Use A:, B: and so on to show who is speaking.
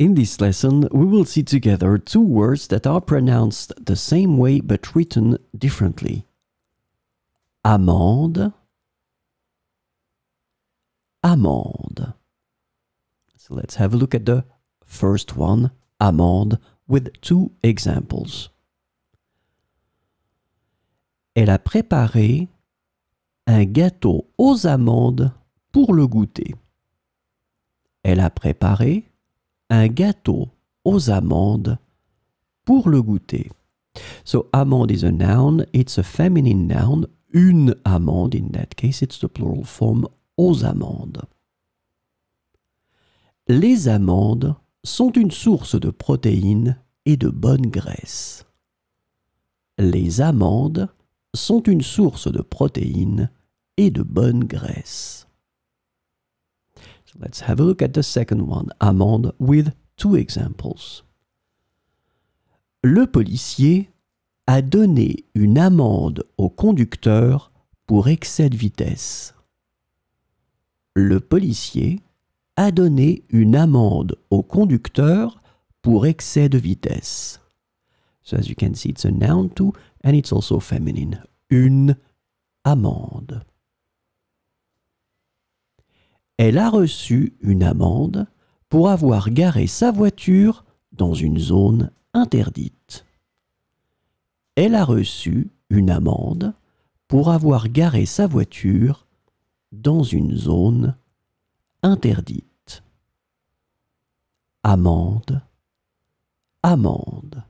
A: In this lesson, we will see together two words that are pronounced the same way but written differently. Amande, amande. So let's have a look at the first one, amande, with two examples. Elle a préparé un gâteau aux amandes pour le goûter. Elle a préparé un gâteau aux amandes pour le goûter. So amande is a noun, it's a feminine noun, une amande in that case, it's the plural form aux amandes. Les amandes sont une source de protéines et de bonnes graisses. Les amandes sont une source de protéines et de bonnes graisses. Let's have a look at the second one, amende, with two examples. Le policier a donné une amende au conducteur pour excès de vitesse. Le policier a donné une amende au conducteur pour excès de vitesse. So as you can see, it's a noun too, and it's also feminine. Une amende elle a reçu une amende pour avoir garé sa voiture dans une zone interdite. Elle a reçu une amende pour avoir garé sa voiture dans une zone interdite. Amende, amende.